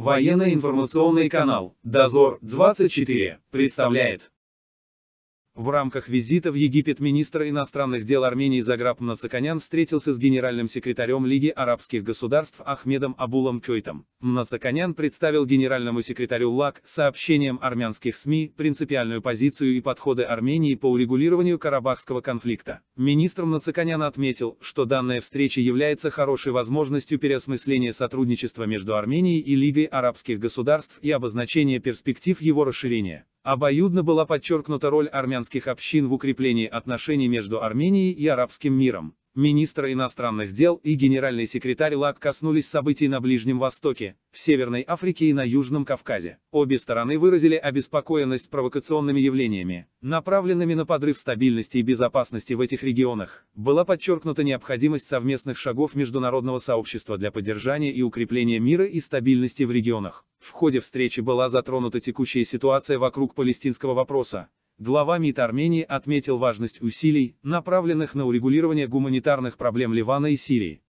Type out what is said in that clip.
Военно-информационный канал «Дозор-24» представляет. В рамках визита в Египет министр иностранных дел Армении Заграб Мнацаканян встретился с генеральным секретарем Лиги арабских государств Ахмедом Абулом Кёйтом. Мнацаканян представил генеральному секретарю ЛАК сообщением армянских СМИ принципиальную позицию и подходы Армении по урегулированию Карабахского конфликта. Министр Мнацаканян отметил, что данная встреча является хорошей возможностью переосмысления сотрудничества между Арменией и Лигой арабских государств и обозначения перспектив его расширения. Обоюдно была подчеркнута роль армянских общин в укреплении отношений между Арменией и арабским миром. Министр иностранных дел и генеральный секретарь ЛАК коснулись событий на Ближнем Востоке, в Северной Африке и на Южном Кавказе. Обе стороны выразили обеспокоенность провокационными явлениями, направленными на подрыв стабильности и безопасности в этих регионах. Была подчеркнута необходимость совместных шагов международного сообщества для поддержания и укрепления мира и стабильности в регионах. В ходе встречи была затронута текущая ситуация вокруг палестинского вопроса. Глава МИД Армении отметил важность усилий, направленных на урегулирование гуманитарных проблем Ливана и Сирии.